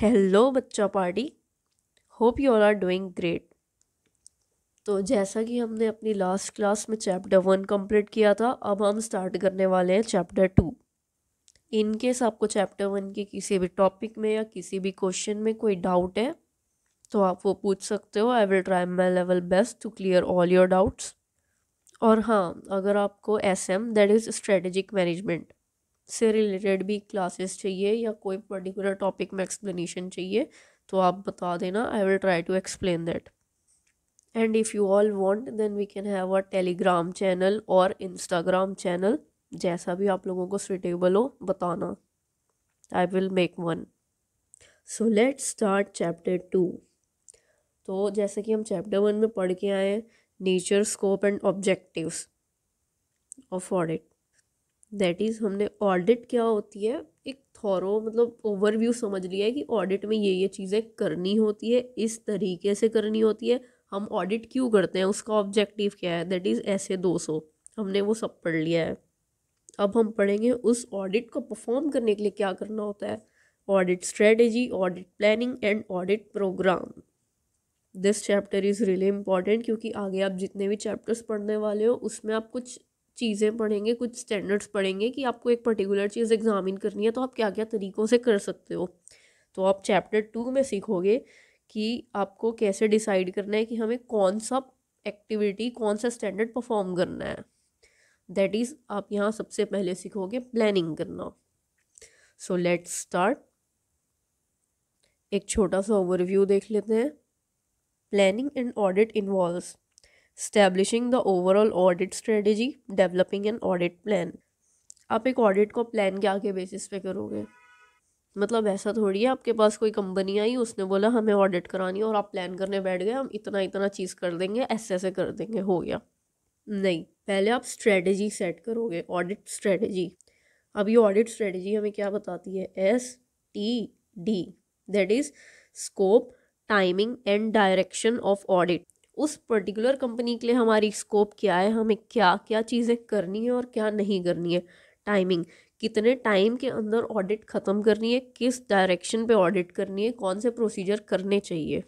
Hello बच्चा party hope you all are doing great तो जैसा कि हमने अपनी लास्ट क्लास में चैप्टर वन कंप्लीट किया था अब हम स्टार्ट करने वाले हैं चैप्टर टू इन केस आपको चैप्टर वन के किसी भी टॉपिक में या किसी भी क्वेश्चन में कोई डाउट है तो आप वो पूछ सकते हो I will try my level best to clear all your doubts और हाँ अगर आपको S M that is strategic management से रिलेटेड भी क्लासेस चाहिए या कोई पर्टिकुलर टॉपिक में एक्सप्लेनेशन चाहिए तो आप बता देना I will try to explain that and if you all want then we can have a Telegram channel और इंस्टाग्राम चैनल जैसा भी आप लोगों को सुटेबल हो बताना I will make one so let start chapter two तो जैसे कि हम चैप्टर वन में पढ़ के आए nature scope and objectives of audit that is हमने ऑडिट क्या होती है एक थॉरो मतलब ओवरव्यू समझ लिया है कि ऑडिट में ये ये चीज़ें करनी होती है इस तरीके से करनी होती है हम ऑडिट क्यों करते हैं उसका ऑब्जेक्टिव क्या है दैट इज़ ऐसे दो सौ हमने वो सब पढ़ लिया है अब हम पढ़ेंगे उस ऑडिट को परफॉर्म करने के लिए क्या करना होता है audit strategy audit planning and audit program this chapter is really important क्योंकि आगे आप जितने भी चैप्टर्स पढ़ने वाले हो उसमें आप कुछ चीज़ें पढ़ेंगे कुछ स्टैंडर्ड्स पढ़ेंगे कि आपको एक पर्टिकुलर चीज़ एग्जामिन करनी है तो आप क्या क्या तरीक़ों से कर सकते हो तो आप चैप्टर टू में सीखोगे कि आपको कैसे डिसाइड करना है कि हमें कौन सा एक्टिविटी कौन सा स्टैंडर्ड परफॉर्म करना है दैट इज़ आप यहाँ सबसे पहले सीखोगे प्लानिंग करना सो लेट स्टार्ट एक छोटा सा ओवरव्यू देख लेते हैं planning and audit involve establishing the overall audit strategy developing an audit plan आप एक ऑडिट को प्लान के आगे बेसिस पे करोगे मतलब ऐसा थोड़ी है आपके पास कोई कंपनी आई उसने बोला हमें ऑडिट करानी है और आप प्लान करने बैठ गए हम इतना इतना चीज़ कर देंगे ऐसे ऐसे कर देंगे हो गया नहीं पहले आप स्ट्रेटजी सेट करोगे ऑडिट स्ट्रेटजी अब ये ऑडिट स्ट्रेटजी हमें क्या बताती है S T D that is scope timing and direction of audit उस पर्टिकुलर कंपनी के लिए हमारी स्कोप क्या है हमें क्या क्या चीज़ें करनी है और क्या नहीं करनी है टाइमिंग कितने टाइम के अंदर ऑडिट ख़त्म करनी है किस डायरेक्शन पे ऑडिट करनी है कौन से प्रोसीजर करने चाहिए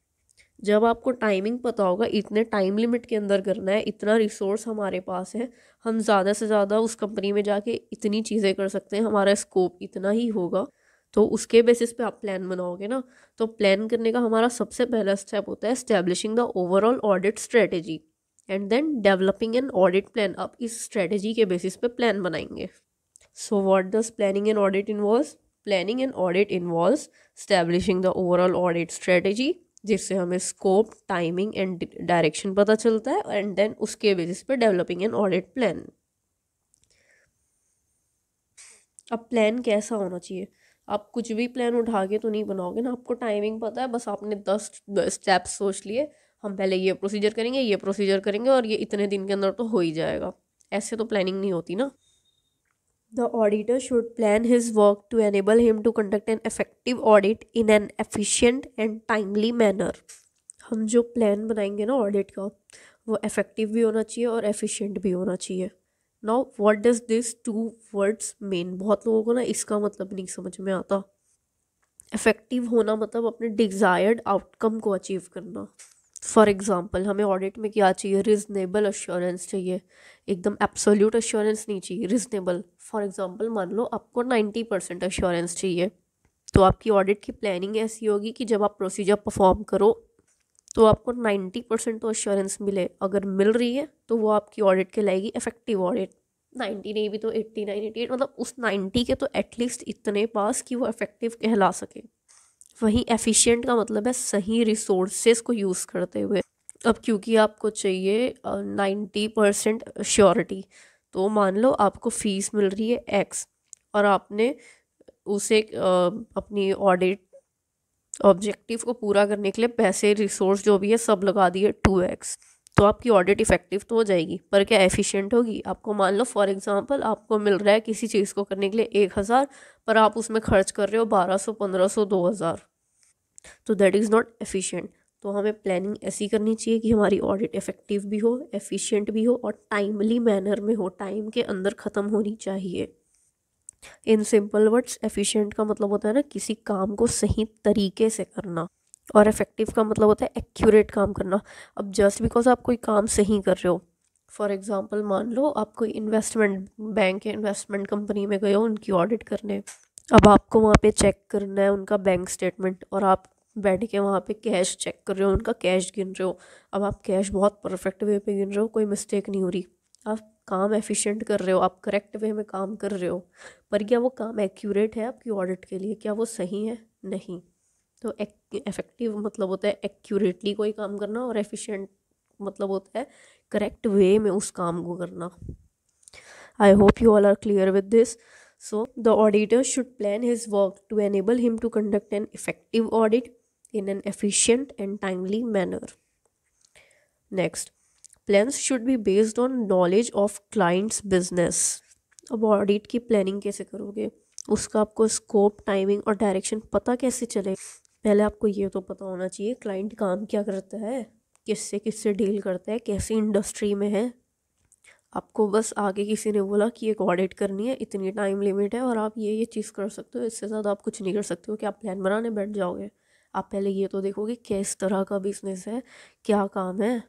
जब आपको टाइमिंग पता होगा इतने टाइम लिमिट के अंदर करना है इतना रिसोर्स हमारे पास है हम ज़्यादा से ज़्यादा उस कंपनी में जाके इतनी चीज़ें कर सकते हैं हमारा स्कोप इतना ही होगा तो उसके बेसिस पे आप प्लान बनाओगे ना तो प्लान करने का हमारा सबसे पहला स्टेप होता है establishing the overall audit strategy and then developing an audit plan आप इस स्ट्रेटेजी के बेसिस पे प्लान बनाएंगे so what does planning and audit involves planning and audit involves establishing the overall audit strategy जिससे हमें scope timing and direction पता चलता है एंड देन उसके बेसिस पे डेवलपिंग एन ऑडिट प्लान अब प्लान कैसा होना चाहिए आप कुछ भी प्लान उठा के तो नहीं बनाओगे ना आपको टाइमिंग पता है बस आपने दस स्टेप्स सोच लिए हम पहले ये प्रोसीजर करेंगे ये प्रोसीजर करेंगे और ये इतने दिन के अंदर तो हो ही जाएगा ऐसे तो प्लानिंग नहीं होती ना the auditor should plan his work to enable him to conduct an effective audit in an efficient and timely manner हम जो प्लान बनाएंगे ना ऑडिट का वो इफ़ेक्टिव भी होना चाहिए और एफिशिएंट भी होना चाहिए now what does this two words mean बहुत लोगों को ना इसका मतलब नहीं समझ में आता इफेक्टिव होना मतलब अपने डिज़ायर्ड आउटकम को अचीव करना फॉर एग्ज़ाम्पल हमें ऑडिट में क्या चाहिए रिजनेबल अश्योरेंस चाहिए एकदम एब्सोल्यूट अश्योरेंस नहीं चाहिए रिजनेबल फॉर एग्ज़ाम्पल मान लो आपको नाइन्टी परसेंट अश्योरेंस चाहिए तो आपकी ऑडिट की प्लानिंग ऐसी होगी कि जब आप प्रोसीजर परफॉर्म करो तो आपको नाइन्टी परसेंट तो अश्योरेंस मिले अगर मिल रही है तो वो आपकी ऑडिट के लाएगी इफेक्टिव ऑडिट नाइन्टी नहीं भी तो एटी एट मतलब उस नाइन्टी के तो एटलीस्ट इतने पास कि वो इफेक्टिव कहला सके वहीं एफिशिएंट का मतलब है सही रिसोर्सेज को यूज़ करते हुए अब क्योंकि आपको चाहिए नाइन्टी परसेंट श्योरिटी तो मान लो आपको फीस मिल रही है एक्स और आपने उसे अपनी ऑडिट ऑब्जेक्टिव को पूरा करने के लिए पैसे रिसोर्स जो भी है सब लगा दिए टू एक्स तो आपकी ऑडिट इफेक्टिव तो हो जाएगी पर क्या एफिशिएंट होगी आपको मान लो फॉर एग्जांपल आपको मिल रहा है किसी चीज़ को करने के लिए एक हज़ार पर आप उसमें खर्च कर रहे हो बारह सौ पंद्रह सौ दो हज़ार तो दैट इज़ नॉट एफिशिएंट तो हमें प्लानिंग ऐसी करनी चाहिए कि हमारी ऑडिट इफेक्टिव भी हो एफिशिएंट भी हो और टाइमली मैनर में हो टाइम के अंदर ख़त्म होनी चाहिए इन सिंपल वर्ड्स एफिशिएंट का मतलब होता है ना किसी काम को सही तरीके से करना और इफेक्टिव का मतलब होता है एक्यूरेट काम करना अब जस्ट बिकॉज आप कोई काम सही कर रहे हो फॉर एग्ज़ाम्पल मान लो आप कोई इन्वेस्टमेंट बैंक या इन्वेस्टमेंट कंपनी में गए हो उनकी ऑडिट करने अब आपको वहाँ पे चेक करना है उनका बैंक स्टेटमेंट और आप बैठ के वहाँ पे कैश चेक कर रहे हो उनका कैश गिन रहे हो अब आप कैश बहुत परफेक्ट वे पे गिन रहे हो कोई मिस्टेक नहीं हो रही आप काम एफिशिएंट कर रहे हो आप करेक्ट वे में काम कर रहे हो पर क्या वो काम एक्यूरेट है आपकी ऑडिट के लिए क्या वो सही है नहीं तो इफेक्टिव मतलब होता है एक्यूरेटली कोई काम करना और एफिशिएंट मतलब होता है करेक्ट वे में उस काम को करना I hope you all are clear with this so the auditor should plan his work to enable him to conduct an effective audit in an efficient and timely manner next plans should be based on knowledge of clients business अब audit की planning कैसे करोगे उसका आपको scope timing और direction पता कैसे चले पहले आपको ये तो पता होना चाहिए क्लाइंट काम क्या करता है किससे किससे डील करता है कैसी इंडस्ट्री में है आपको बस आगे किसी ने बोला कि एक ऑडिट करनी है इतनी टाइम लिमिट है और आप ये ये चीज़ कर सकते हो इससे ज़्यादा आप कुछ नहीं कर सकते हो कि आप प्लान बनाने बैठ जाओगे आप पहले ये तो देखोगे किस तरह का बिजनेस है क्या काम है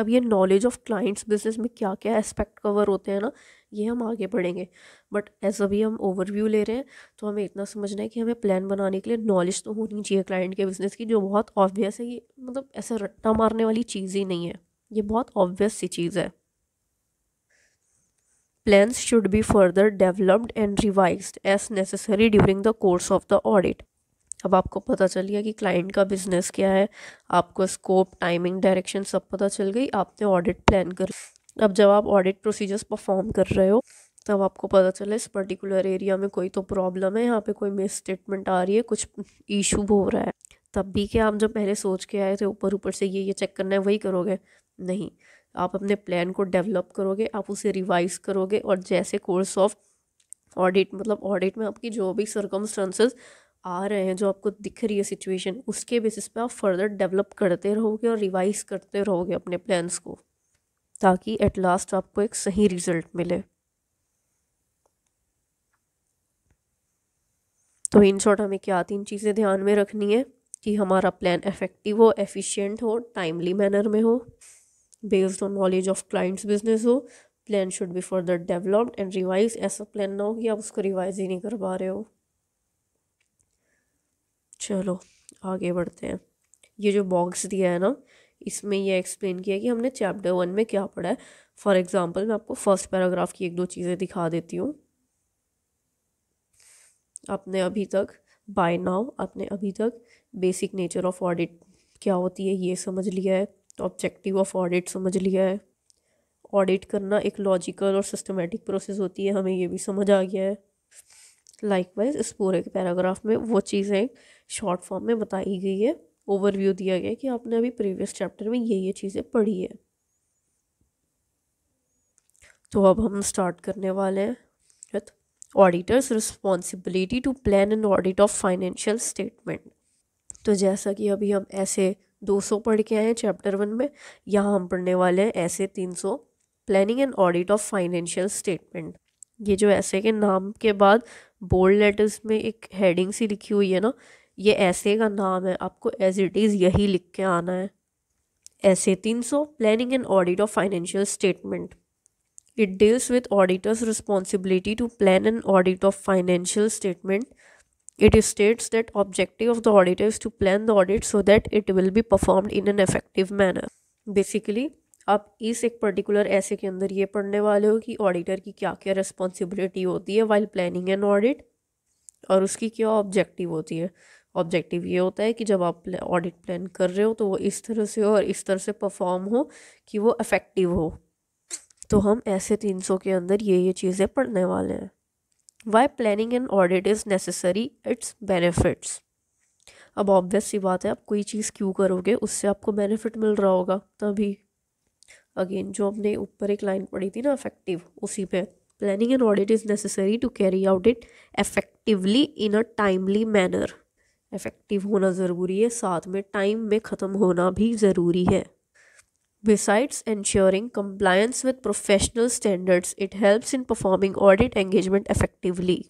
अब ये नॉलेज ऑफ क्लाइंट्स बिजनेस में क्या क्या एस्पेक्ट कवर होते हैं ना ये हम आगे पढ़ेंगे बट एज अभी हम ओवरव्यू ले रहे हैं तो हमें इतना समझना है कि हमें प्लान बनाने के लिए नॉलेज तो होनी चाहिए क्लाइंट के बिज़नेस की जो बहुत ऑब्वियस है ये मतलब ऐसे रट्टा मारने वाली चीज़ ही नहीं है ये बहुत ऑब्वियस सी चीज़ है plans should be further developed and revise as necessary during the course of the audit अब आपको पता चल गया कि क्लाइंट का बिजनेस क्या है आपको स्कोप टाइमिंग डायरेक्शन सब पता चल गई आपने ऑडिट प्लान कर अब जब आप ऑडिट प्रोसीजर्स परफॉर्म कर रहे हो तब आपको पता चला इस पर्टिकुलर एरिया में कोई तो प्रॉब्लम है यहाँ पे कोई मिस स्टेटमेंट आ रही है कुछ इशू हो रहा है तब भी क्या आप जब पहले सोच के आए थे ऊपर ऊपर से ये ये चेक करना है वही करोगे नहीं आप अपने प्लान को डेवलप करोगे आप उसे रिवाइज करोगे और जैसे कोर्स ऑफ ऑडिट मतलब ऑडिट में आपकी जो भी सरकमस्टांसेस आ रहे हैं जो आपको दिख रही है सिचुएशन उसके बेसिस पे आप फर्दर डेवलप करते रहोगे और रिवाइज करते रहोगे अपने प्लान्स को ताकि एट लास्ट आपको एक सही रिजल्ट मिले तो इन शॉर्ट हमें क्या तीन चीज़ें ध्यान में रखनी है कि हमारा प्लान इफेक्टिव हो एफिशिएंट हो टाइमली मैनर में हो based on knowledge of clients business हो plan should be further developed and revise ऐसा प्लान ना हो कि आप उसको रिवाइज ही नहीं कर पा रहे हो चलो आगे बढ़ते हैं ये जो बॉक्स दिया है ना इसमें ये एक्सप्लेन किया कि हमने चैप्टर वन में क्या पढ़ा है फॉर एग्ज़ाम्पल मैं आपको फर्स्ट पैराग्राफ की एक दो चीज़ें दिखा देती हूँ आपने अभी तक बाय नाउ आपने अभी तक बेसिक नेचर ऑफ ऑडिट क्या होती है ये समझ लिया है ऑब्जेक्टिव ऑफ ऑडिट समझ लिया है ऑडिट करना एक लॉजिकल और सिस्टमेटिक प्रोसेस होती है हमें ये भी समझ आ गया है लाइकवाइज इस पूरे के पैराग्राफ में वो चीज़ें शॉर्ट फॉर्म में बताई गई है ओवरव्यू दिया गया कि आपने अभी प्रीवियस चैप्टर में ये ये चीज़ें पढ़ी है तो अब हम स्टार्ट करने वाले हैं with auditors responsibility to plan and audit of financial statement तो जैसा कि अभी हम ऐसे 200 पढ़ के आए हैं चैप्टर वन में यहाँ हम पढ़ने वाले हैं ऐसे 300 planning and audit of financial statement ये जो ऐसे के नाम के बाद बोल्ड लेटर्स में एक हेडिंग सी लिखी हुई है ना ये ऐसे का नाम है आपको एज इट इज़ यही लिख के आना है ऐसे तीन सौ planning and audit of financial statement it deals with auditors responsibility to plan and audit of financial statement it states that objective of the auditors to plan the audit so that it will be performed in an effective manner basically आप इस एक particular ऐसे के अंदर ये पढ़ने वाले हो कि ऑडिटर की क्या क्या रिस्पॉन्सिबिलिटी होती है वाइल प्लानिंग एंड ऑडिट और उसकी क्या ऑब्जेक्टिव होती है ऑब्जेक्टिव ये होता है कि जब आप ऑडिट प्लान कर रहे हो तो वो इस तरह से हो और इस तरह से परफॉर्म हो कि वो इफ़ेक्टिव हो तो हम ऐसे तीन सौ के अंदर ये ये चीज़ें पढ़ने वाले हैं why planning and audit is necessary its benefits अब ऑब्वियस सी बात है आप कोई चीज़ क्यों करोगे उससे आपको बेनिफिट मिल रहा होगा तभी अगेन जो हमने ऊपर एक लाइन पढ़ी थी ना अफेक्टिव उसी पे planning and audit is necessary to carry out it effectively in a timely manner effective होना ज़रूरी है साथ में टाइम में ख़त्म होना भी ज़रूरी है besides ensuring compliance with professional standards it helps in performing audit engagement effectively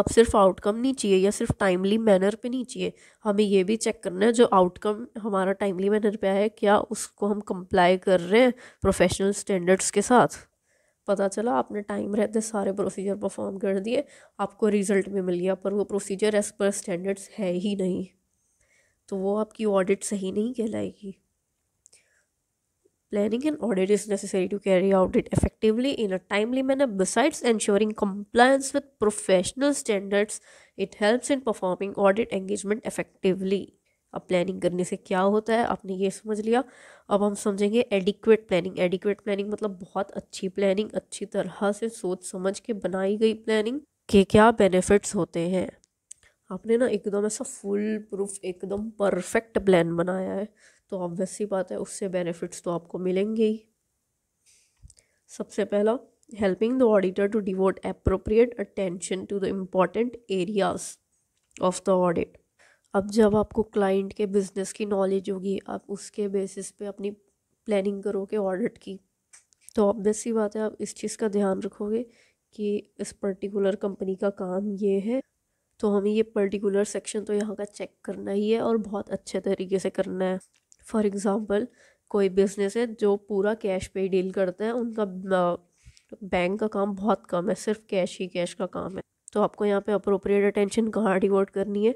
अब सिर्फ आउटकम नहीं चाहिए या सिर्फ टाइमली मैनर पे नहीं चाहिए हमें ये भी चेक करना है जो आउटकम हमारा टाइमली मैनर पे आया क्या उसको हम कंप्लाई कर रहे हैं प्रोफेशनल स्टैंडर्ड्स के साथ पता चला आपने टाइम रहते सारे प्रोसीजर परफॉर्म कर दिए आपको रिजल्ट भी मिल गया पर वो प्रोसीजर एज पर स्टैंडर्ड्स है ही नहीं तो वो आपकी ऑडिट सही नहीं कहलाएगी Planning and audit is necessary to carry out it effectively in a timely manner. Besides ensuring compliance with professional standards, it helps in performing audit engagement effectively. अब planning करने से क्या होता है आपने ये समझ लिया अब हम समझेंगे एडिक्वेट प्लानिंग एडिक्वेट प्लानिंग मतलब बहुत अच्छी प्लानिंग अच्छी तरह से सोच समझ के बनाई गई प्लानिंग के क्या बेनिफिट्स होते हैं आपने ना एकदम ऐसा फुल प्रूफ एकदम परफेक्ट प्लान बनाया है तो ऑब्वियसली बात है उससे बेनिफिट्स तो आपको मिलेंगे ही सबसे पहला helping the auditor to devote appropriate attention to the important areas of the audit अब जब आपको क्लाइंट के बिजनेस की नॉलेज होगी आप उसके बेसिस पे अपनी प्लानिंग करोगे ऑडिट की तो ऑब्वियस सी बात है आप इस चीज़ का ध्यान रखोगे कि इस पर्टिकुलर कंपनी का काम ये है तो हमें ये पर्टिकुलर सेक्शन तो यहाँ का चेक करना ही है और बहुत अच्छे तरीके से करना है फॉर एग्ज़ाम्पल कोई बिज़नेस है जो पूरा कैश पे ही डील करते हैं उनका बैंक का काम बहुत कम है सिर्फ कैश ही कैश का काम है तो आपको यहाँ पे अप्रोप्रिएट अटेंशन कहाँ डिवोट करनी है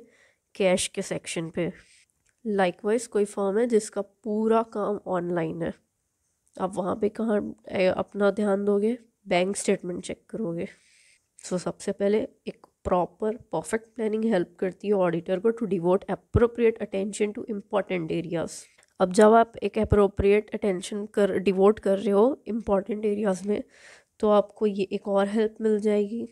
कैश के सेक्शन पे लाइकवाइज कोई फॉर्म है जिसका पूरा काम ऑनलाइन है आप वहाँ पे कहाँ अपना ध्यान दोगे बैंक स्टेटमेंट चेक करोगे सो so, सबसे पहले एक प्रॉपर परफेक्ट प्लानिंग हेल्प करती है ऑडिटर को to devote appropriate attention to important areas अब जब आप एक अप्रोप्रिएट अटेंशन कर डिवोट कर रहे हो इम्पॉर्टेंट एरियाज़ में तो आपको ये एक और हेल्प मिल जाएगी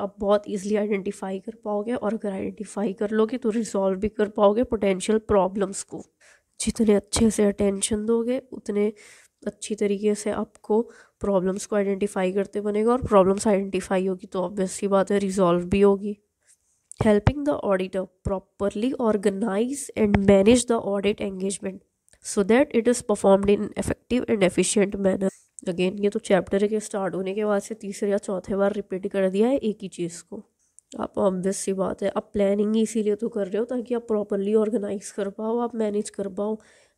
आप बहुत ईजिली आइडेंटिफाई कर पाओगे और अगर आइडेंटिफाई कर लोगे तो रिजॉल्व भी कर पाओगे पोटेंशियल प्रॉब्लम्स को जितने अच्छे से अटेंशन दोगे उतने अच्छी तरीके से आपको प्रॉब्लम्स को आइडेंटिफाई करते बनेगा और प्रॉब्लम्स आइडेंटिफाई होगी तो ऑब्वियसली बात है रिजॉल्व भी होगी helping the auditor properly organise and manage the audit engagement so that it is performed in effective and efficient manner again ये तो चैप्टर के स्टार्ट होने के बाद से तीसरे या चौथे बार रिपीट कर दिया है एक ही चीज़ को आप ऑब्वियस सी बात है आप प्लानिंग ही इसीलिए तो कर रहे हो ताकि आप प्रॉपरली ऑर्गेनाइज कर पाओ आप मैनेज कर पाओ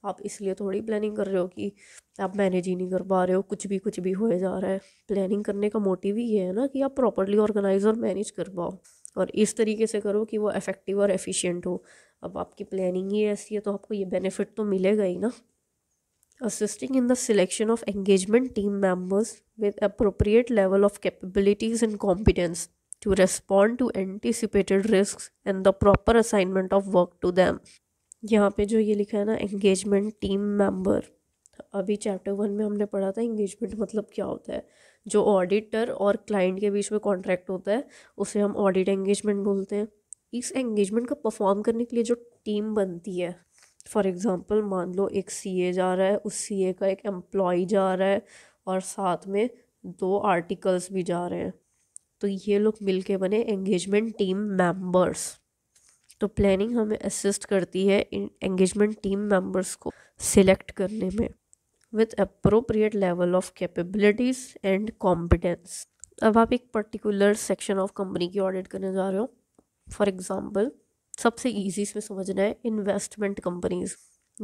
आप इसलिए थोड़ी प्लानिंग कर रहे हो कि आप मैनेज ही नहीं कर पा रहे हो कुछ भी कुछ भी होए जा रहा है प्लानिंग करने का मोटिव ही है ना कि आप प्रॉपरली ऑर्गेनाइज और मैनेज कर पाओ और इस तरीके से करो कि वो इफ़ेक्टिव और एफिशिएंट हो अब आपकी प्लानिंग ही ऐसी है तो आपको ये बेनिफिट तो मिलेगा ही ना assisting in the selection of engagement team members with appropriate level of capabilities and competence to respond to anticipated risk and the proper assignment of work to them यहाँ पे जो ये लिखा है ना एंगेजमेंट टीम मेम्बर अभी chapter one में हमने पढ़ा था एंगेजमेंट मतलब क्या होता है जो ऑडिटर और क्लाइंट के बीच में कॉन्ट्रैक्ट होता है उसे हम ऑडिट एंगेजमेंट बोलते हैं इस एंगेजमेंट का परफॉर्म करने के लिए जो टीम बनती है फॉर एग्ज़ाम्पल मान लो एक सी जा रहा है उस सी का एक एम्प्लॉय जा रहा है और साथ में दो आर्टिकल्स भी जा रहे हैं तो ये लोग मिल बने एंगेजमेंट टीम मेंबर्स तो प्लानिंग हमें असिस्ट करती है इन एंगेजमेंट टीम मेंबर्स को सिलेक्ट करने में with appropriate level of capabilities and competence अब आप एक पर्टिकुलर सेक्शन ऑफ कंपनी की ऑडिट करने जा रहे हो फॉर एग्ज़ाम्पल सबसे ईजी इसमें समझना है इन्वेस्टमेंट कंपनीज़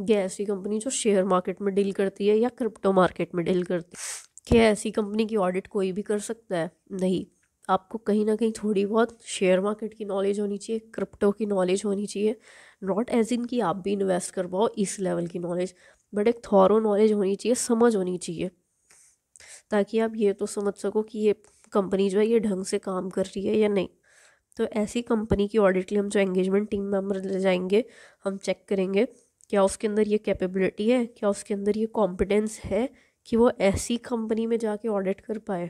ये ऐसी कंपनी जो शेयर मार्केट में डील करती है या क्रिप्टो मार्केट में डील करती है क्या ऐसी कंपनी की ऑडिट कोई भी कर सकता है नहीं आपको कहीं ना कहीं थोड़ी बहुत शेयर मार्केट की नॉलेज होनी चाहिए क्रिप्टो की नॉलेज होनी चाहिए नॉट एज इन कि आप भी इन्वेस्ट कर पाओ इस लेवल की नॉलेज बट एक थॉरो नॉलेज होनी चाहिए समझ होनी चाहिए ताकि आप ये तो समझ सको कि ये कंपनी जो है ये ढंग से काम कर रही है या नहीं तो ऐसी कंपनी की ऑडिट के लिए हम जो एंगेजमेंट टीम मेम्बर ले जाएंगे हम चेक करेंगे क्या उसके अंदर ये कैपेबिलिटी है क्या उसके अंदर ये कॉम्पिटेंस है कि वो ऐसी कंपनी में जाके ऑडिट कर पाए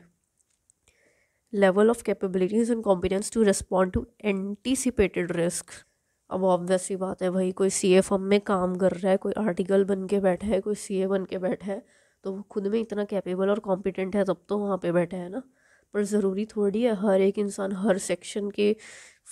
level of capabilities and competence to respond to anticipated risk अब ऑब्वियस ही बात है भाई कोई सी ए फर्म में काम कर रहा है कोई आर्टिकल बन के बैठा है कोई सी ए बन के बैठा है तो वो खुद में इतना कैपेबल और कॉम्पिटेंट है तब तो वहाँ पे बैठा है ना पर ज़रूरी थोड़ी है हर एक इंसान हर सेक्शन के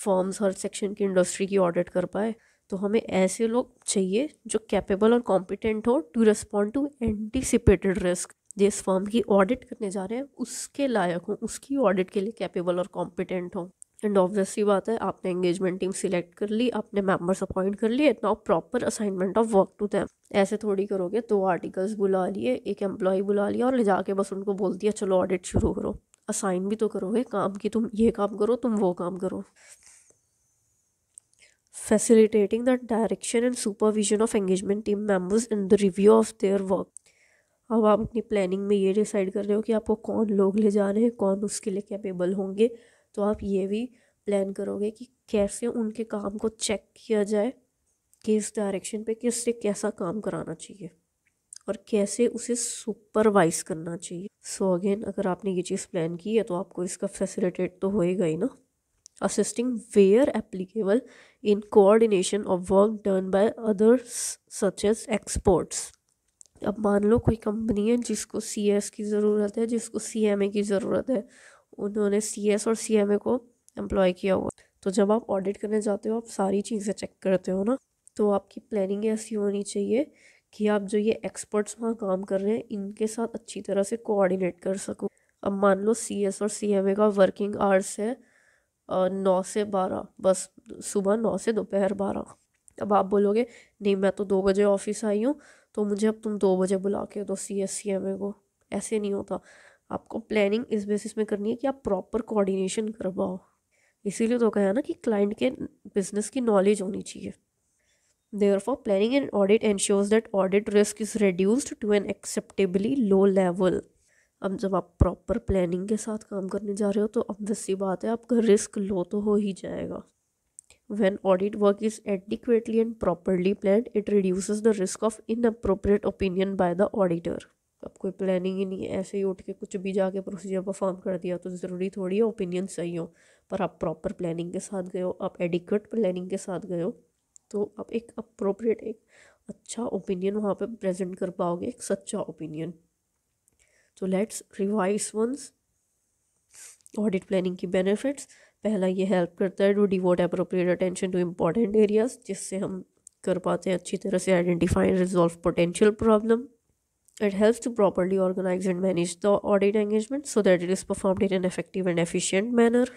फॉर्म्स हर सेक्शन की इंडस्ट्री की ऑडिट कर पाए तो हमें ऐसे लोग चाहिए जो कैपेबल और कॉम्पिटेंट हो to respond to anticipated risk जिस फॉर्म की ऑडिट करने जा रहे हैं उसके लायक हों उसकी ऑडिट के लिए कैपेबल और कॉम्पिटेंट हों एंड ऑब्वियसली बात है आपने एंगेजमेंट टीम सिलेक्ट कर ली आपने मेंबर्स अपॉइंट कर लिए now proper assignment of work to them ऐसे थोड़ी करोगे दो आर्टिकल्स बुला लिए एक एम्प्लॉय बुला लिया और ले जाके बस उनको बोल दिया चलो ऑडिट शुरू करो असाइन भी तो करोगे काम की तुम ये काम करो तुम वो काम करो facilitating the direction and supervision of engagement team members in the review of their work अब आप अपनी प्लानिंग में ये डिसाइड कर रहे हो कि आपको कौन लोग ले जा रहे हैं कौन उसके लिए कैपेबल होंगे तो आप ये भी प्लान करोगे कि कैसे उनके काम को चेक किया जाए कि इस डायरेक्शन पे किससे कैसा काम कराना चाहिए और कैसे उसे सुपरवाइज करना चाहिए सो so अगेन अगर आपने ये चीज़ प्लान की है तो आपको इसका फैसिलिटेट तो होएगा ही ना assisting where applicable in coordination of work done by others such as exports अब मान लो कोई कंपनी है जिसको सी एस की ज़रूरत है जिसको सी एम ए की ज़रूरत है उन्होंने सी एस और सी एम ए को एम्प्लॉय किया हुआ तो जब आप ऑडिट करने जाते हो आप सारी चीज़ें चेक करते हो ना तो आपकी प्लानिंग ऐसी होनी चाहिए कि आप जो ये एक्सपर्ट्स वहाँ काम कर रहे हैं इनके साथ अच्छी तरह से कोऑर्डिनेट कर सको अब मान लो सी एस और सी एम ए का वर्किंग आवर्स है नौ से बारह बस सुबह नौ से दोपहर बारह अब आप बोलोगे नहीं मैं तो दो बजे ऑफिस आई हूँ तो मुझे अब तुम दो बजे बुला के दो C S C M A को ऐसे नहीं होता आपको प्लानिंग इस बेसिस में करनी है कि आप प्रॉपर कोऑर्डिनेशन करवाओ इसीलिए तो कहा ना कि क्लाइंट के बिजनेस की नॉलेज होनी चाहिए therefore planning an audit ensures that audit risk is reduced to an acceptably low level अब जब आप प्रॉपर प्लानिंग के साथ काम करने जा रहे हो तो अब ऑब्वियसली बात है आपका रिस्क लो तो हो ही जाएगा when audit work is adequately and properly plan it reduce the risk of inappropriate opinion by the auditor अब कोई प्लानिंग ही नहीं है ऐसे ही उठ के कुछ भी जाके प्रोसीजर परफॉर्म कर दिया तो ज़रूरी थोड़ी है ओपिनियन सही हो पर आप प्रॉपर प्लानिंग के साथ गए हो आप एडिक्वेट प्लानिंग के साथ गए हो तो आप एक अप्रोप्रिएट एक अच्छा ओपिनियन वहाँ पे प्रेजेंट कर पाओगे एक सच्चा ओपिनियन तो let's revise once audit planning की बेनिफिट्स पहला ये हेल्प करता है to devote appropriate attention to important areas जिससे हम कर पाते हैं अच्छी तरह से identify and resolve potential problem it help to properly organise and manage the audit engagement so that it is performed in an effective and efficient manner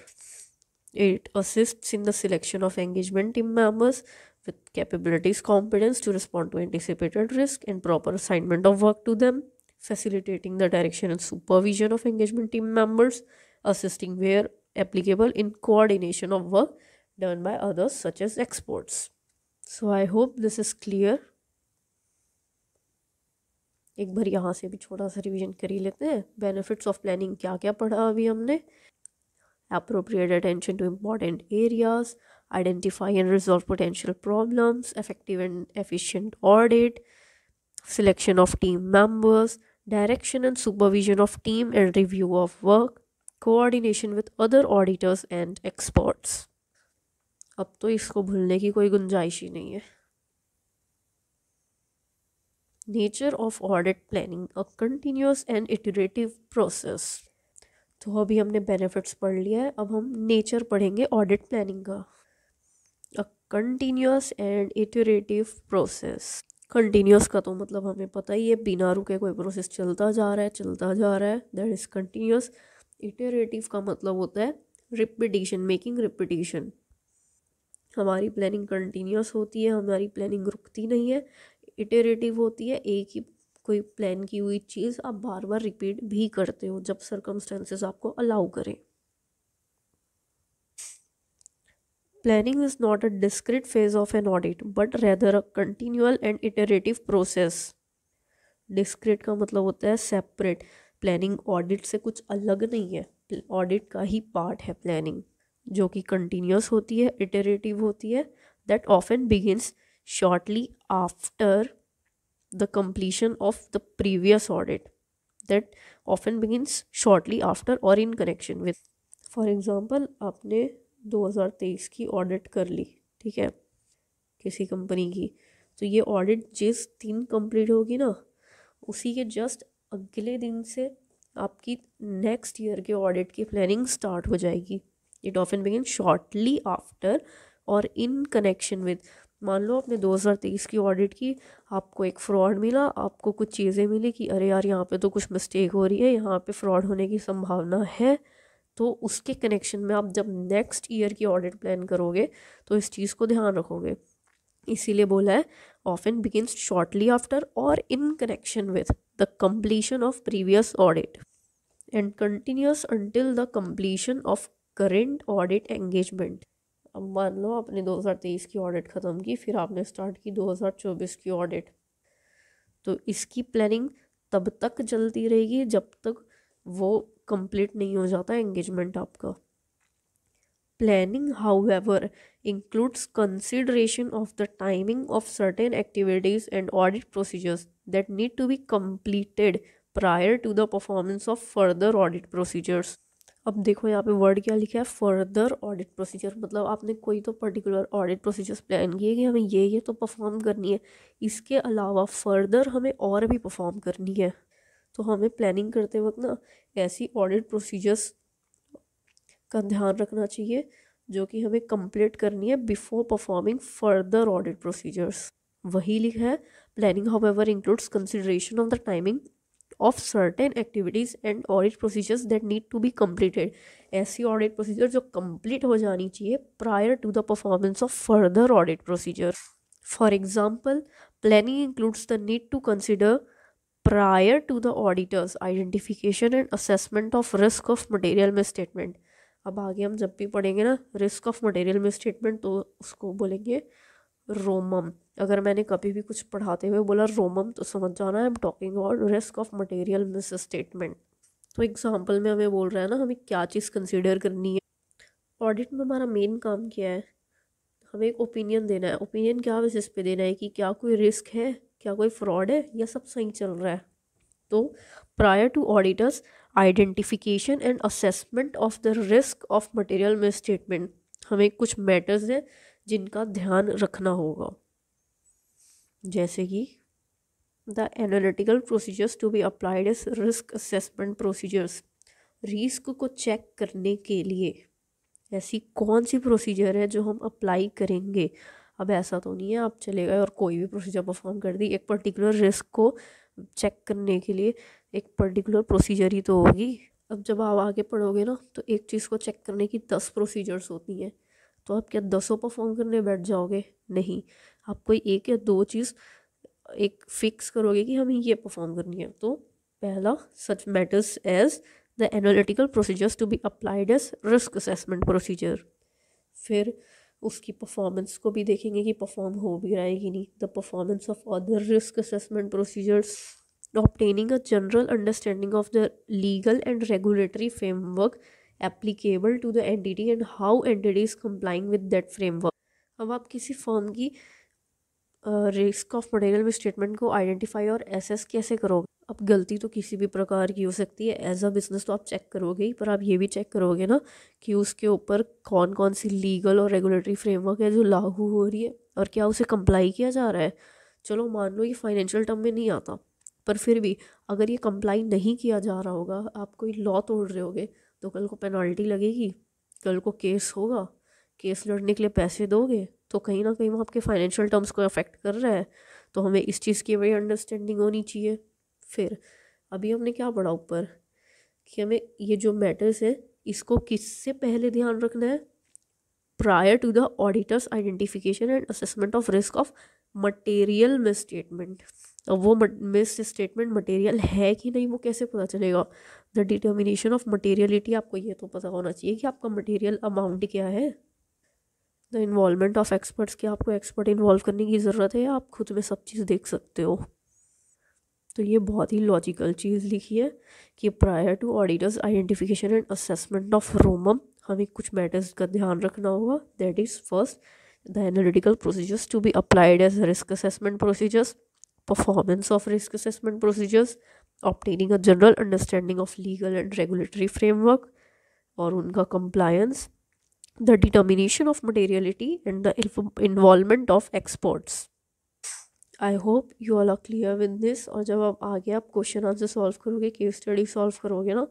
It assists in the selection of engagement team members with capabilities, competence to respond to anticipated risk, and proper assignment of work to them, facilitating the direction and supervision of engagement team members, assisting where applicable in coordination of work done by others, such as experts. So I hope this is clear. एक बार यहाँ से भी छोटा सा revision कर ही लेते हैं benefits of planning क्या क्या पढ़ा अभी हमने appropriate attention to important areas, identify and resolve potential problems, effective and efficient audit, selection of team members, direction and supervision of team and review of work, coordination with other auditors and experts. अब तो इसको भूलने की कोई गुंजाइश ही नहीं है nature of audit planning a continuous and iterative process तो अभी हमने बेनिफिट्स पढ़ लिया है अब हम नेचर पढ़ेंगे ऑडिट प्लानिंग का a continuous and iterative process continuous का तो मतलब हमें पता ही है बिना रुके कोई प्रोसेस चलता जा रहा है चलता जा रहा है दैट इज़ कंटिन्यूस इटरेटिव का मतलब होता है रिपीटिशन मेकिंग रिपीटिशन हमारी प्लानिंग कंटिन्यूस होती है हमारी प्लानिंग रुकती नहीं है इटरेटिव होती है एक ही कोई प्लान की हुई चीज़ आप बार बार रिपीट भी करते हो जब सर्कमस्टेंसेस आपको अलाउ करें planning is not a discrete phase of an audit but rather a continual and iterative process discrete का मतलब होता है सेपरेट प्लानिंग ऑडिट से कुछ अलग नहीं है ऑडिट का ही पार्ट है प्लानिंग जो कि कंटिन्यूस होती है इटरेटिव होती है that often begins shortly after the completion of the previous audit that often begins shortly after or in connection with for example आपने 2023 की ऑडिट कर ली ठीक है किसी कंपनी की तो ये ऑडिट जिस दिन कंप्लीट होगी ना उसी के जस्ट अगले दिन से आपकी नेक्स्ट ईयर के ऑडिट की प्लानिंग स्टार्ट हो जाएगी it often begin shortly after और इन कनेक्शन विद मान लो आपने 2023 की ऑडिट की आपको एक फ़्रॉड मिला आपको कुछ चीज़ें मिली कि अरे यार यहाँ पे तो कुछ मिस्टेक हो रही है यहाँ पे फ़्रॉड होने की संभावना है तो उसके कनेक्शन में आप जब नेक्स्ट ईयर की ऑडिट प्लान करोगे तो इस चीज़ को ध्यान रखोगे इसीलिए बोला है ऑफन बिगिनस शॉर्टली आफ्टर और in connection with the completion of previous audit and continues until the completion of current audit engagement अब मान लो आपने 2023 की ऑडिट ख़त्म की फिर आपने स्टार्ट की 2024 की ऑडिट तो इसकी प्लानिंग तब तक चलती रहेगी जब तक वो कंप्लीट नहीं हो जाता एंगेजमेंट आपका planning however includes consideration of the timing of certain activities and audit procedures that need to be completed prior to the performance of further audit procedures अब देखो यहाँ पे वर्ड क्या लिखा है फर्दर ऑडिट प्रोसीजर मतलब आपने कोई तो पर्टिकुलर ऑडिट प्रोसीजर्स प्लान किए कि हमें ये ये तो परफॉर्म करनी है इसके अलावा फर्दर हमें और भी परफॉर्म करनी है तो हमें प्लानिंग करते वक्त ना ऐसी ऑडिट प्रोसीजर्स का ध्यान रखना चाहिए जो कि हमें कंप्लीट करनी है before performing further audit procedures वही लिखा है planning however includes consideration of the timing of certain activities and audit procedures that need to be completed ऐसी ऑडिट प्रोसीजर जो कम्प्लीट हो जानी चाहिए prior to the performance of further audit procedure for example planning includes the need to consider prior to the auditor's identification and assessment of risk of material misstatement अब आगे हम जब भी पढ़ेंगे ना risk of material misstatement तो उसको बोलेंगे रोमम अगर मैंने कभी भी कुछ पढ़ाते हुए बोला रोमम तो समझ जाना I am talking about risk of material misstatement तो एग्जाम्पल में हमें बोल रहा है ना हमें क्या चीज़ कंसिडर करनी है ऑडिट में हमारा मेन काम क्या है हमें एक ओपिनियन देना है ओपिनियन क्या बेसिस पे देना है कि क्या कोई रिस्क है क्या कोई फ्रॉड है या सब सही चल रहा है तो prior to auditor's identification and assessment of the risk of material misstatement हमें कुछ मैटर्स हैं जिनका ध्यान रखना होगा जैसे कि the analytical procedures to be applied is risk assessment procedures risk को चेक करने के लिए ऐसी कौन सी प्रोसीजर है जो हम अप्लाई करेंगे अब ऐसा तो नहीं है आप चले गए और कोई भी प्रोसीजर परफॉर्म कर दी एक पर्टिकुलर रिस्क को चेक करने के लिए एक पर्टिकुलर प्रोसीजर ही तो होगी अब जब आप आगे पढ़ोगे ना तो एक चीज़ को चेक करने की दस प्रोसीजर्स होती हैं तो आप क्या दसों परफॉर्म करने बैठ जाओगे नहीं आप कोई एक या दो चीज़ एक फिक्स करोगे कि हमें ये परफॉर्म करनी है तो पहला such matters as the analytical procedures to be applied as risk assessment procedure फिर उसकी परफॉर्मेंस को भी देखेंगे कि परफॉर्म हो भी रहा है कि नहीं the performance of other risk assessment procedures obtaining a general understanding of the legal and regulatory framework applicable to the entity and how entity is complying with that framework अब आप किसी फॉर्म की रिस्क ऑफ मटेरियल स्टेटमेंट को identify और assess कैसे करोगे अब गलती तो किसी भी प्रकार की हो सकती है एज अ बिज़नेस तो आप चेक करोगे ही पर आप ये भी चेक करोगे ना कि उसके ऊपर कौन कौन सी लीगल और रेगुलेटरी फ्रेमवर्क है जो लागू हो रही है और क्या उसे कंप्लाई किया जा रहा है चलो मान लो ये फाइनेंशियल टर्म में नहीं आता पर फिर भी अगर ये कंप्लाई नहीं किया जा रहा होगा आप कोई लॉ तोड़ रहे होगे तो कल को पेनल्टी लगेगी कल को केस होगा केस लड़ने के लिए पैसे दोगे तो कहीं ना कहीं वो आपके फाइनेंशियल टर्म्स को अफेक्ट कर रहा है तो हमें इस चीज़ की बड़ी अंडरस्टैंडिंग होनी चाहिए फिर अभी हमने क्या पढ़ा ऊपर कि हमें ये जो मैटर्स है इसको किससे पहले ध्यान रखना है prior to the auditor's identification and assessment of risk of material misstatement अब वो मिस स्टेटमेंट मटेरियल है कि नहीं वो कैसे पता चलेगा द डिटर्मिनेशन ऑफ मटेरियलिटी आपको ये तो पता होना चाहिए कि आपका मटेरियल अमाउंट क्या है द इन्वॉलमेंट ऑफ एक्सपर्ट्स की आपको एक्सपर्ट इन्वॉल्व करने की ज़रूरत है आप खुद में सब चीज़ देख सकते हो तो ये बहुत ही लॉजिकल चीज़ लिखी है कि prior to auditor's identification and assessment of ROMM हमें कुछ मैटर्स का ध्यान रखना होगा that is first the analytical procedures to be applied as risk assessment procedures performance of risk assessment procedures obtaining a general understanding of legal and regulatory framework और उनका compliance the determination of materiality and the involvement of experts I hope you all are clear with this और जब आप आगे आप question answer solve करोगे case study solve करोगे ना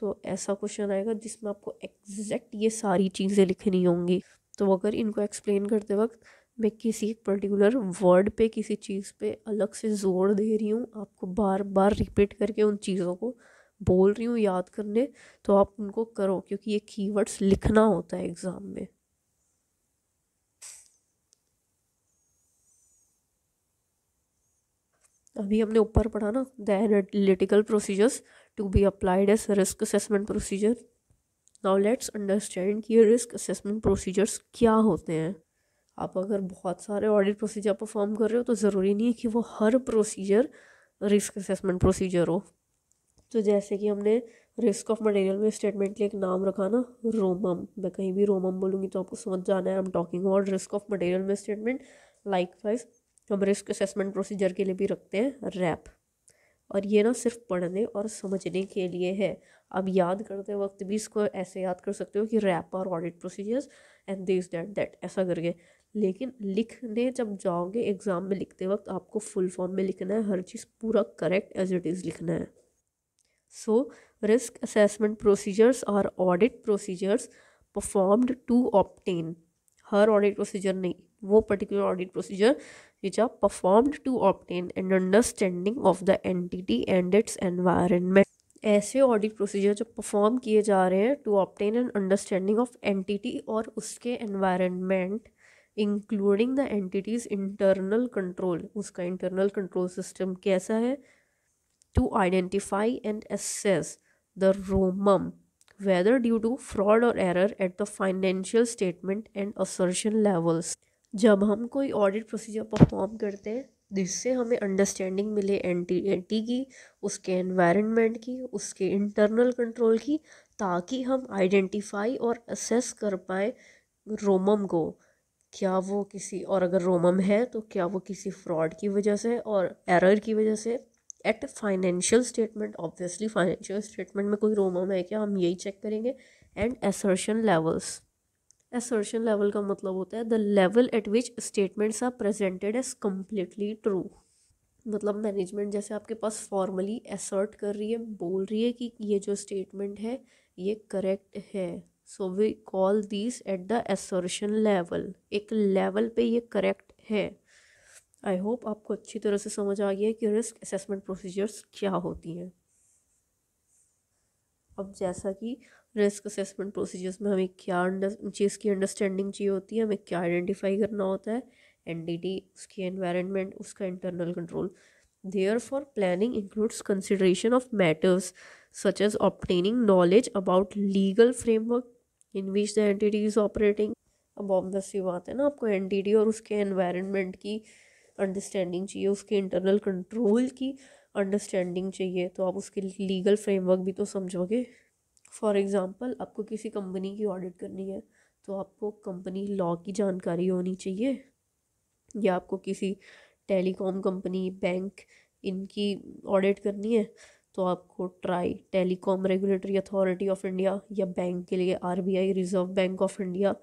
तो ऐसा क्वेश्चन आएगा जिसमें आपको एग्जैक्ट ये सारी चीज़ें लिखनी होंगी तो अगर इनको एक्सप्लेन करते वक्त मैं किसी एक पर्टिकुलर वर्ड पे किसी चीज़ पे अलग से जोर दे रही हूँ आपको बार बार रिपीट करके उन चीज़ों को बोल रही हूँ याद करने तो आप उनको करो क्योंकि ये कीवर्ड्स लिखना होता है एग्ज़ाम में अभी हमने ऊपर पढ़ा ना the analytical procedures to be applied as risk assessment procedure now let's understand कि रिस्क असेसमेंट प्रोसीजर्स क्या होते हैं आप अगर बहुत सारे ऑडिट प्रोसीजर परफॉर्म कर रहे हो तो ज़रूरी नहीं है कि वो हर प्रोसीजर रिस्क असेसमेंट प्रोसीजर हो तो जैसे कि हमने risk of material misstatement के लिए एक नाम रखा ना रोमम मैं कहीं भी रोमम बोलूँगी तो आपको समझ जाना है आई एम टॉकिंग और risk of material misstatement likewise हम रिस्क असेसमेंट प्रोसीजर के लिए भी रखते हैं रैप और ये ना सिर्फ पढ़ने और समझने के लिए है अब याद करते वक्त भी इसको ऐसे याद कर सकते हो कि रैप और audit procedures and this that that ऐसा करके लेकिन लिखने जब जाओगे एग्ज़ाम में लिखते वक्त आपको फुल फॉर्म में लिखना है हर चीज़ पूरा करेक्ट एज इट इज़ लिखना है So, risk assessment procedures are audit procedures performed to obtain. Her audit procedure नहीं वो particular audit procedure which are performed to obtain an understanding of the entity and its environment. ऐसे audit procedure जो perform किए जा रहे हैं to obtain an understanding of entity और उसके environment including the entity's internal control उसका internal control system कैसा है to identify and assess the ROMUM, whether due to fraud or error at the financial statement and assertion levels. जब हम कोई audit procedure perform करते हैं जिससे हमें अंडरस्टैंडिंग मिले टी की उसके एनवायरनमेंट की उसके इंटरनल कंट्रोल की ताकि हम आइडेंटिफाई और असेस कर पाए रोमम को क्या वो किसी और अगर रोमम है तो क्या वो किसी फ्रॉड की वजह से और एरर की वजह से at financial statement obviously financial statement में कोई रोमम है क्या हम यही चेक करेंगे and assertion levels assertion level का मतलब होता है the level at which statements are presented as completely true मतलब मैनेजमेंट जैसे आपके पास फॉर्मली एसर्ट कर रही है बोल रही है कि ये जो स्टेटमेंट है ये करेक्ट है so we call this at the assertion level एक लेवल पे ये करेक्ट है आई होप आपको अच्छी तरह से समझ आ गया कि रिस्क असेसमेंट प्रोसीजर्स क्या होती हैं अब जैसा कि रिस्क असेसमेंट प्रोसीजर्स में हमें क्या चीज़ की अंडरस्टैंडिंग चाहिए होती है हमें क्या आइडेंटिफाई करना होता है एन डी टी उसकी एनवायरनमेंट उसका internal control there for planning includes consideration of matters such as obtaining knowledge about legal framework in which the entity is operating अब ऑब्वियस सी बात है ना आपको एन डी और उसके एनवायरनमेंट की अंडरस्टैंडिंग चाहिए उसके इंटरनल कंट्रोल की अंडरस्टैंडिंग चाहिए तो आप उसके लीगल फ्रेमवर्क भी तो समझोगे फॉर एग्ज़ाम्पल आपको किसी कंपनी की ऑडिट करनी है तो आपको कंपनी लॉ की जानकारी होनी चाहिए या आपको किसी टेलीकॉम कंपनी बैंक इनकी ऑडिट करनी है तो आपको TRAI telecom regulatory authority of India या बैंक के लिए RBI reserve bank of India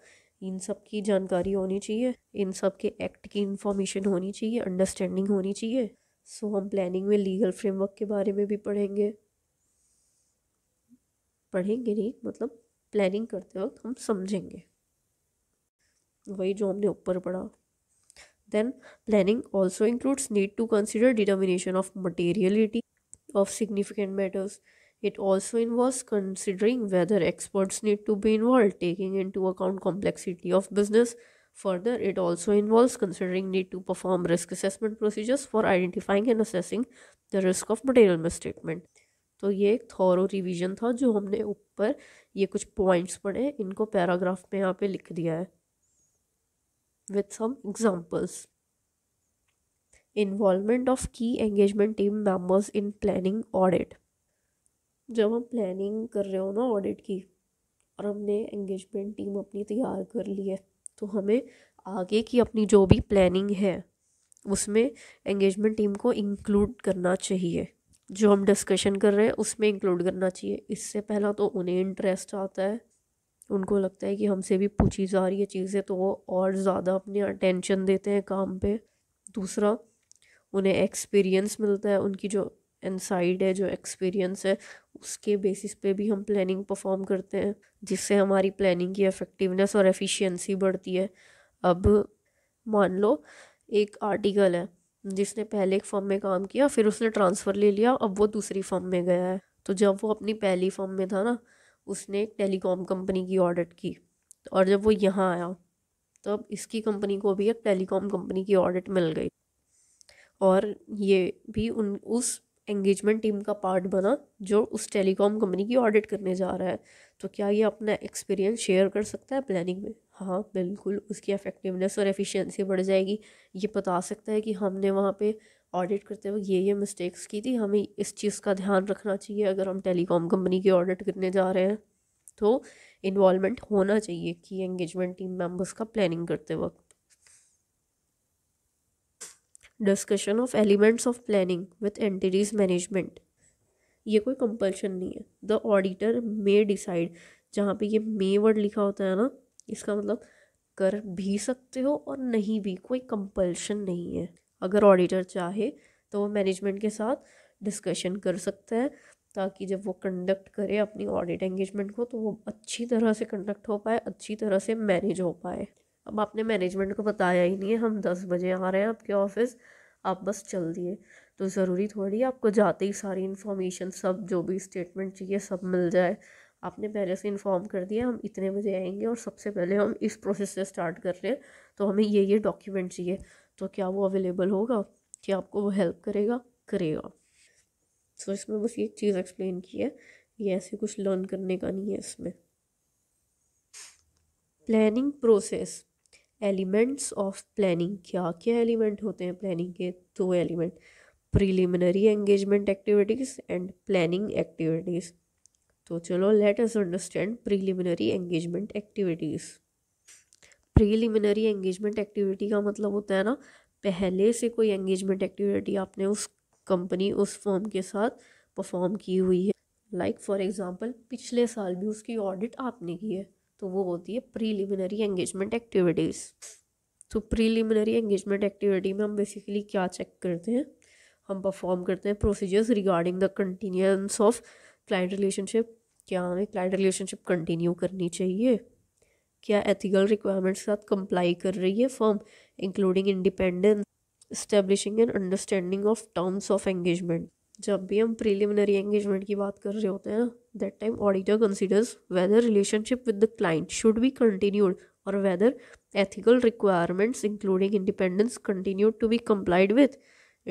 इन सब की जानकारी होनी चाहिए इन सब के एक्ट की इंफॉर्मेशन होनी चाहिए अंडरस्टैंडिंग होनी चाहिए सो हम प्लानिंग में लीगल फ्रेमवर्क के बारे में भी पढ़ेंगे पढ़ेंगे नहीं मतलब प्लानिंग करते वक्त हम समझेंगे वही जो हमने ऊपर पढ़ा then planning also includes need to consider determination of materiality of significant matters It also involves considering whether experts need to be involved, taking into account complexity of business. Further, it also involves considering need to perform risk assessment procedures for identifying and assessing the risk of material misstatement. तो ये एक thorough revision था जो हमने ऊपर ये कुछ points पढ़े इनको पैराग्राफ में यहाँ पे लिख दिया है with some examples involvement of key engagement team members in planning audit जब हम प्लानिंग कर रहे हो ना ऑडिट की और हमने एंगेजमेंट टीम अपनी तैयार कर ली है तो हमें आगे की अपनी जो भी प्लानिंग है उसमें एंगेजमेंट टीम को इंक्लूड करना चाहिए जो हम डिस्कशन कर रहे हैं उसमें इंक्लूड करना चाहिए इससे पहला तो उन्हें इंटरेस्ट आता है उनको लगता है कि हमसे भी पूछी जा रही है चीज़ें तो वो और ज़्यादा अपने अटेंशन देते हैं काम पे दूसरा उन्हें एक्सपीरियंस मिलता है उनकी जो इनसाइड है जो एक्सपीरियंस है उसके बेसिस पे भी हम प्लानिंग परफॉर्म करते हैं जिससे हमारी प्लानिंग की इफ़ेक्टिवनेस और एफिशिएंसी बढ़ती है अब मान लो एक आर्टिकल है जिसने पहले एक फॉर्म में काम किया फिर उसने ट्रांसफ़र ले लिया अब वो दूसरी फॉर्म में गया है तो जब वो अपनी पहली फॉर्म में था ना उसने एक टेलीकॉम कंपनी की ऑडिट की और जब वो यहाँ आया तब तो इसकी कंपनी को भी एक टेलीकॉम कंपनी की ऑडिट मिल गई और ये भी उन उस एंगेजमेंट टीम का पार्ट बना जो उस टेलीकॉम कंपनी की ऑडिट करने जा रहा है तो क्या ये अपना एक्सपीरियंस शेयर कर सकता है प्लानिंग में हाँ बिल्कुल उसकी इफेक्टिवनेस और एफिशिएंसी बढ़ जाएगी ये बता सकता है कि हमने वहाँ पे ऑडिट करते वक्त ये ये मिस्टेक्स की थी हमें इस चीज़ का ध्यान रखना चाहिए अगर हम टेलीकॉम कंपनी की ऑडिट करने जा रहे हैं तो इन्वॉलमेंट होना चाहिए कि एंगेजमेंट टीम मेम्बर्स का प्लानिंग करते वक्त discussion of elements of planning with entity's management ये कोई कंपल्शन नहीं है द ऑडिटर मे डिसाइड जहाँ पे ये मे वर्ड लिखा होता है ना इसका मतलब कर भी सकते हो और नहीं भी कोई कंपल्शन नहीं है अगर ऑडिटर चाहे तो वो मैनेजमेंट के साथ डिस्कशन कर सकता है ताकि जब वो कंडक्ट करे अपनी ऑडिट एंगेजमेंट को तो वो अच्छी तरह से कंडक्ट हो पाए अच्छी तरह से मैनेज हो पाए अब आपने मैनेजमेंट को बताया ही नहीं है हम दस बजे आ रहे हैं आपके ऑफिस आप बस चल दिए तो ज़रूरी थोड़ी आपको जाते ही सारी इन्फॉर्मेशन सब जो भी स्टेटमेंट चाहिए सब मिल जाए आपने पहले से इन्फॉर्म कर दिया हम इतने बजे आएंगे और सबसे पहले हम इस प्रोसेस से स्टार्ट कर रहे हैं तो हमें ये ये डॉक्यूमेंट चाहिए तो क्या वो अवेलेबल होगा क्या आपको वो हेल्प करेगा करेगा सो तो so, इसमें बस ये चीज़ एक्सप्लेन की है ये ऐसे कुछ लर्न करने का नहीं है इसमें planning process elements of planning क्या क्या एलिमेंट होते हैं प्लानिंग के दो element preliminary engagement activities and planning activities तो चलो let us understand preliminary engagement activities preliminary engagement activity का मतलब होता है ना पहले से कोई एंगेजमेंट एक्टिविटी आपने उस कंपनी उस फॉर्म के साथ परफॉर्म की हुई है लाइक फॉर एग्ज़ाम्पल पिछले साल भी उसकी ऑडिट आपने की है तो वो होती है प्रीलिमिनरी एंगेजमेंट एक्टिविटीज़ तो प्रीलिमिनरी एंगेजमेंट एक्टिविटी में हम बेसिकली क्या चेक करते हैं हम परफॉर्म करते हैं procedures regarding the continuance of client relationship क्या हमें क्लाइंट रिलेशनशिप कंटिन्यू करनी चाहिए क्या एथिकल रिक्वायरमेंट्स के साथ कंप्लाई कर रही है firm including independence establishing and understanding of terms of engagement जब भी हम प्रीलिमिनरी एंगेजमेंट की बात कर रहे होते हैं ना that time auditor considers whether relationship with the client should be continued और whether ethical requirements including independence continue to be complied with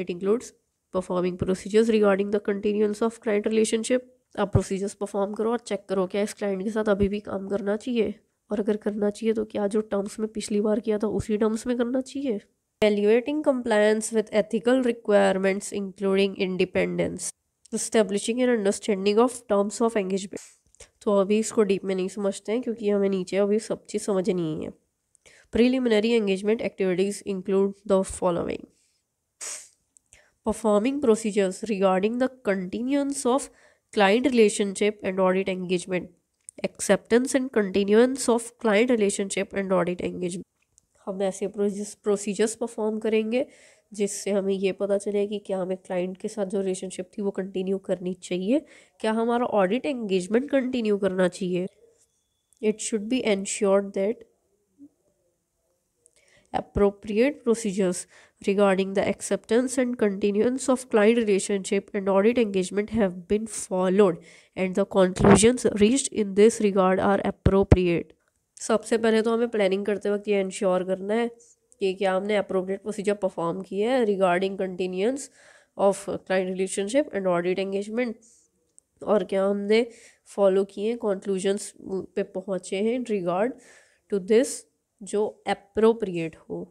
it includes performing procedures regarding the continuance of client relationship आप procedures perform करो और check करो क्या इस client के साथ अभी भी काम करना चाहिए और अगर करना चाहिए तो क्या जो टर्म्स में पिछली बार किया था उसी टर्म्स में करना चाहिए evaluating compliance with ethical requirements, including independence, establishing an understanding of terms of engagement. तो अभी इसको डीप में नहीं समझते हैं क्योंकि हमें नीचे अभी सब चीज़ समझनी है preliminary engagement activities include the following performing procedures regarding the continuance of client relationship and audit engagement acceptance and continuance of client relationship and audit engagement हम ऐसे प्रोसीजर्स परफॉर्म करेंगे जिससे हमें ये पता चले कि क्या हमें क्लाइंट के साथ जो रिलेशनशिप थी वो कंटिन्यू करनी चाहिए क्या हमारा ऑडिट एंगेजमेंट कंटिन्यू करना चाहिए it should be ensure that appropriate procedures regarding the acceptance and continuance of client relationship and audit engagement have been followed and the conclusion reach in this regard are appropriate सबसे पहले तो हमें planning करते वक्त ये ensure करना है कि क्या हमने अप्रोप्रिएट प्रोसीजर परफॉर्म किया है regarding continuance of client relationship and audit engagement और क्या हमने फॉलो किए हैं कंक्लूजन्स पे पहुँचे हैं रिगार्ड टू दिस जो अप्रोप्रिएट हो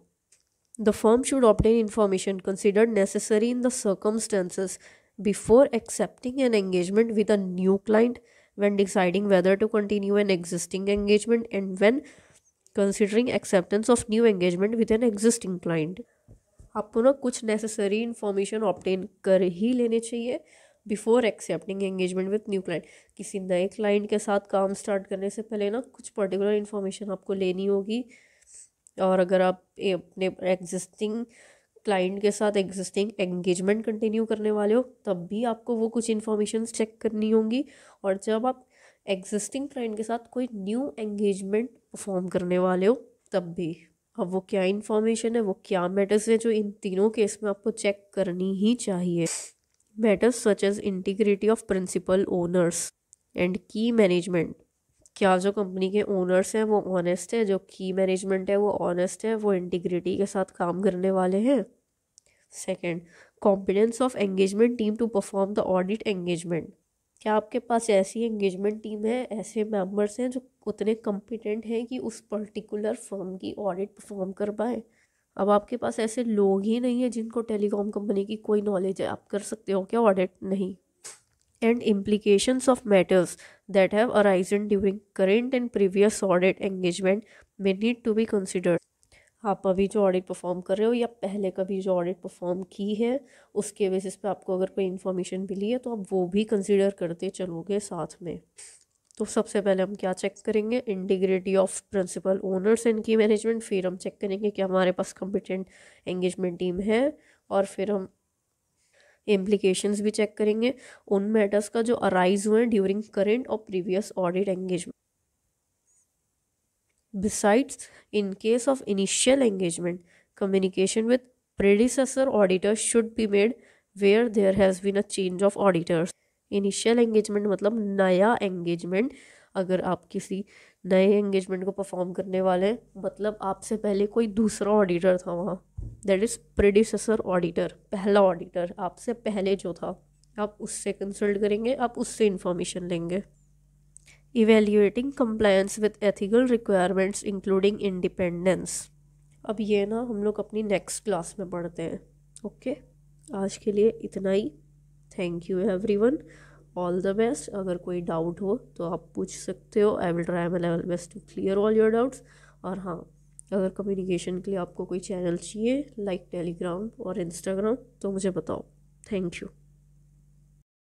the firm should obtain information considered necessary in the circumstances before accepting an engagement with a new client when deciding whether to continue an existing engagement and when considering acceptance of new engagement with an existing client आपको ना कुछ necessary information obtain कर ही लेने चाहिए before accepting engagement with new client किसी नए client के साथ काम स्टार्ट करने से पहले ना कुछ पर्टिकुलर इन्फॉर्मेशन आपको लेनी होगी और अगर आप अपने एग्जिस्टिंग क्लाइंट के साथ एग्जिस्टिंग एंगेजमेंट कंटिन्यू करने वाले हो तब भी आपको वो कुछ इन्फॉर्मेशन चेक करनी होंगी और जब आप एग्जिस्टिंग क्लाइंट के साथ कोई न्यू एंगेजमेंट परफॉर्म करने वाले हो तब भी अब वो क्या इन्फॉर्मेशन है वो क्या मैटर्स है जो इन तीनों केस में आपको चेक करनी ही चाहिए matters such as integrity of principal owners and key management क्या जो कंपनी के ओनर्स हैं वो ऑनेस्ट हैं जो की मैनेजमेंट है वो ऑनेस्ट है वो इंटीग्रिटी के साथ काम करने वाले हैं second competence of engagement team to perform the audit engagement क्या आपके पास ऐसी एंगेजमेंट टीम है ऐसे मेंबर्स हैं जो उतने कॉम्पिटेंट हैं कि उस पर्टिकुलर फर्म की ऑडिट परफॉर्म कर पाए अब आपके पास ऐसे लोग ही नहीं है जिनको टेलीकॉम कंपनी की कोई नॉलेज है आप कर सकते हो क्या ऑडिट नहीं and implications of matters that have arisen during current and previous audit engagement may need to be considered. आप अभी जो ऑडिट परफॉर्म कर रहे हो या पहले कभी जो ऑडिट परफॉर्म की है उसके बेसिस पे आपको अगर कोई इन्फॉर्मेशन मिली है तो आप वो भी कंसिडर करते चलोगे साथ में तो सबसे पहले हम क्या चेक करेंगे integrity of principal owners and key management फिर हम चेक करेंगे कि हमारे पास कॉम्पिटेंट एंगेजमेंट टीम है और फिर हम इम्प्लीकेशंस भी चेक करेंगे उन मैटर्स का जो अराइज हुए ड्यूरिंग करेंट और previous audit engagement besides in case of initial engagement communication with predecessor auditor should be made where there has been a change of auditors initial engagement मतलब नया engagement अगर आप किसी नए एंगेजमेंट को perform करने वाले मतलब आपसे पहले कोई दूसरा ऑडिटर था वहाँ दैट इज़ प्रोड्यूसर ऑडिटर पहला ऑडिटर आपसे पहले जो था आप उससे कंसल्ट करेंगे आप उससे इंफॉर्मेशन लेंगे evaluating compliance with ethical requirements including independence अब ये ना हम लोग अपनी नेक्स्ट क्लास में पढ़ते हैं ओके okay? आज के लिए इतना ही thank you one all the best अगर कोई डाउट हो तो आप पूछ सकते हो I will try my level best to clear all your doubts और हाँ अगर कम्युनिकेशन के लिए आपको कोई चैनल चाहिए लाइक टेलीग्राम और इंस्टाग्राम तो मुझे बताओ थैंक यू